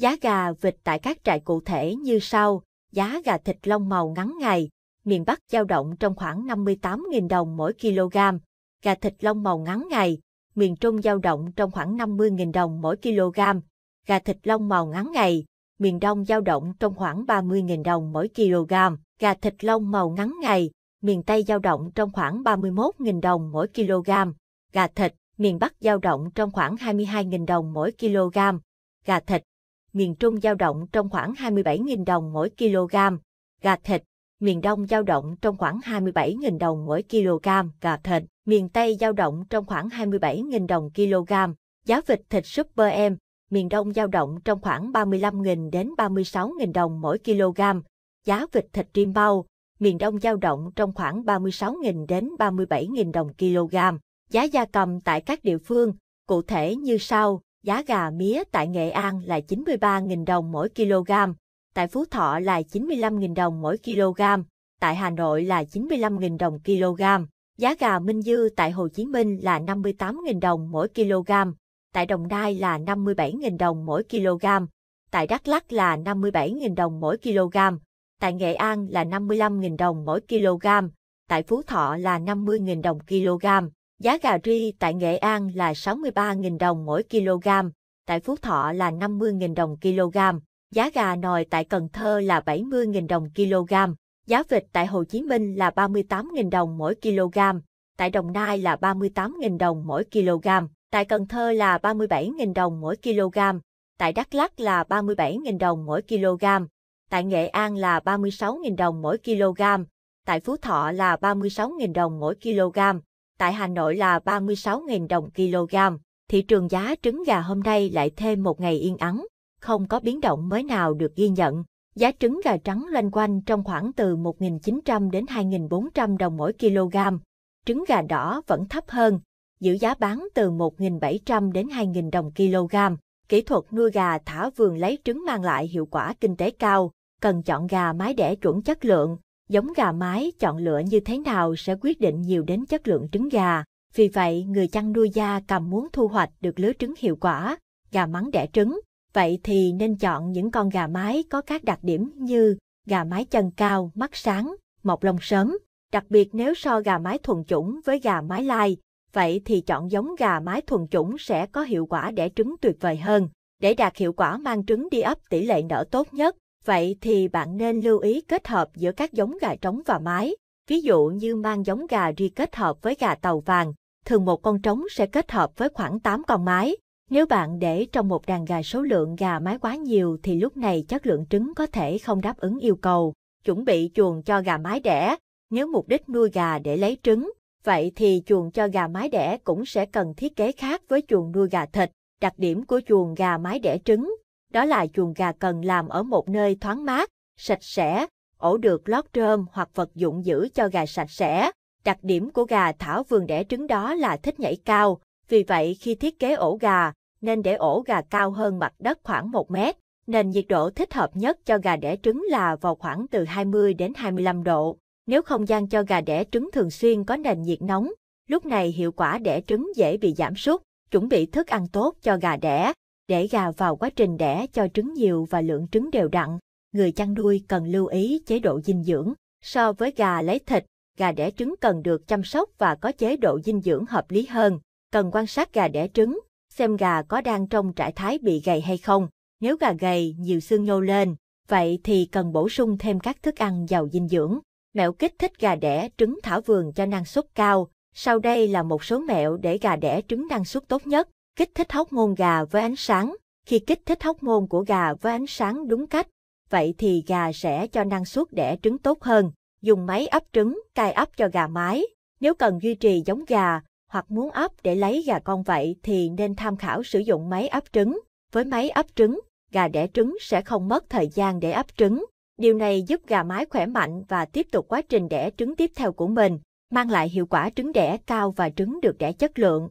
Giá gà vịt tại các trại cụ thể như sau, giá gà thịt lông màu ngắn ngày, miền Bắc giao động trong khoảng 58.000 đồng mỗi kg, gà thịt lông màu ngắn ngày, miền Trung giao động trong khoảng 50.000 đồng mỗi kg, gà thịt lông màu ngắn ngày, miền Đông giao động trong khoảng 30.000 đồng mỗi kg, gà thịt lông màu ngắn ngày, miền Tây giao động trong khoảng 31.000 đồng mỗi kg, gà thịt, miền Bắc giao động trong khoảng 22.000 đồng mỗi kg, gà thịt, miền Trung giao động trong khoảng 27.000 đồng mỗi kg, gà thịt, miền Đông giao động trong khoảng 27.000 đồng mỗi kg gà thịt, miền Tây giao động trong khoảng 27.000 đồng kg, giá vịt thịt Super em, miền Đông giao động trong khoảng 35.000 đến 36.000 đồng mỗi kg, giá vịt thịt rim bao, miền Đông giao động trong khoảng 36.000 đến 37.000 đồng kg. Giá gia cầm tại các địa phương, cụ thể như sau. Giá gà mía tại Nghệ An là 93.000 đồng mỗi kg, tại Phú Thọ là 95.000 đồng mỗi kg, tại Hà Nội là 95.000 đồng kg. Giá gà Minh Dư tại Hồ Chí Minh là 58.000 đồng mỗi kg, tại Đồng Nai là 57.000 đồng mỗi kg, tại Đắk Lắk là 57.000 đồng mỗi kg, tại Nghệ An là 55.000 đồng mỗi kg, tại Phú Thọ là 50.000 đồng kg. Giá gà ri tại Nghệ An là 63.000 đồng mỗi kg, tại Phú Thọ là 50.000 đồng kg, giá gà nồi tại Cần Thơ là 70.000 đồng kg, giá vịt tại Hồ Chí Minh là 38.000 đồng mỗi kg, tại Đồng Nai là 38.000 đồng mỗi kg, tại Cần Thơ là 37.000 đồng mỗi kg, tại Đắk Lắk là 37.000 đồng mỗi kg, tại Nghệ An là 36.000 đồng mỗi kg, tại Phú Thọ là 36.000 đồng mỗi kg tại Hà Nội là 36.000 đồng kg. Thị trường giá trứng gà hôm nay lại thêm một ngày yên ắng, không có biến động mới nào được ghi nhận. Giá trứng gà trắng loanh quanh trong khoảng từ 1.900 đến 2.400 đồng mỗi kg. Trứng gà đỏ vẫn thấp hơn, giữ giá bán từ 1.700 đến 2.000 đồng kg. Kỹ thuật nuôi gà thả vườn lấy trứng mang lại hiệu quả kinh tế cao, cần chọn gà mái đẻ chuẩn chất lượng giống gà mái chọn lựa như thế nào sẽ quyết định nhiều đến chất lượng trứng gà. Vì vậy, người chăn nuôi da cầm muốn thu hoạch được lứa trứng hiệu quả, gà mắng đẻ trứng, vậy thì nên chọn những con gà mái có các đặc điểm như gà mái chân cao, mắt sáng, mọc lông sớm. Đặc biệt nếu so gà mái thuần chủng với gà mái lai, vậy thì chọn giống gà mái thuần chủng sẽ có hiệu quả đẻ trứng tuyệt vời hơn. Để đạt hiệu quả mang trứng đi ấp tỷ lệ nở tốt nhất, Vậy thì bạn nên lưu ý kết hợp giữa các giống gà trống và mái, ví dụ như mang giống gà ri kết hợp với gà tàu vàng, thường một con trống sẽ kết hợp với khoảng 8 con mái. Nếu bạn để trong một đàn gà số lượng gà mái quá nhiều thì lúc này chất lượng trứng có thể không đáp ứng yêu cầu. Chuẩn bị chuồng cho gà mái đẻ, nếu mục đích nuôi gà để lấy trứng, vậy thì chuồng cho gà mái đẻ cũng sẽ cần thiết kế khác với chuồng nuôi gà thịt. Đặc điểm của chuồng gà mái đẻ trứng đó là chuồng gà cần làm ở một nơi thoáng mát, sạch sẽ, ổ được lót rơm hoặc vật dụng giữ cho gà sạch sẽ. Đặc điểm của gà thảo vườn đẻ trứng đó là thích nhảy cao, vì vậy khi thiết kế ổ gà, nên để ổ gà cao hơn mặt đất khoảng 1 mét. Nền nhiệt độ thích hợp nhất cho gà đẻ trứng là vào khoảng từ 20 đến 25 độ. Nếu không gian cho gà đẻ trứng thường xuyên có nền nhiệt nóng, lúc này hiệu quả đẻ trứng dễ bị giảm sút. Chuẩn bị thức ăn tốt cho gà đẻ, để gà vào quá trình đẻ cho trứng nhiều và lượng trứng đều đặn, người chăn nuôi cần lưu ý chế độ dinh dưỡng. So với gà lấy thịt, gà đẻ trứng cần được chăm sóc và có chế độ dinh dưỡng hợp lý hơn. Cần quan sát gà đẻ trứng, xem gà có đang trong trạng thái bị gầy hay không. Nếu gà gầy, nhiều xương nhô lên, vậy thì cần bổ sung thêm các thức ăn giàu dinh dưỡng. Mẹo kích thích gà đẻ trứng thả vườn cho năng suất cao. Sau đây là một số mẹo để gà đẻ trứng năng suất tốt nhất kích thích hóc môn gà với ánh sáng. Khi kích thích hóc môn của gà với ánh sáng đúng cách, vậy thì gà sẽ cho năng suất đẻ trứng tốt hơn. Dùng máy ấp trứng, cài ấp cho gà mái. Nếu cần duy trì giống gà, hoặc muốn ấp để lấy gà con vậy thì nên tham khảo sử dụng máy ấp trứng. Với máy ấp trứng, gà đẻ trứng sẽ không mất thời gian để ấp trứng. Điều này giúp gà mái khỏe mạnh và tiếp tục quá trình đẻ trứng tiếp theo của mình, mang lại hiệu quả trứng đẻ cao và trứng được đẻ chất lượng.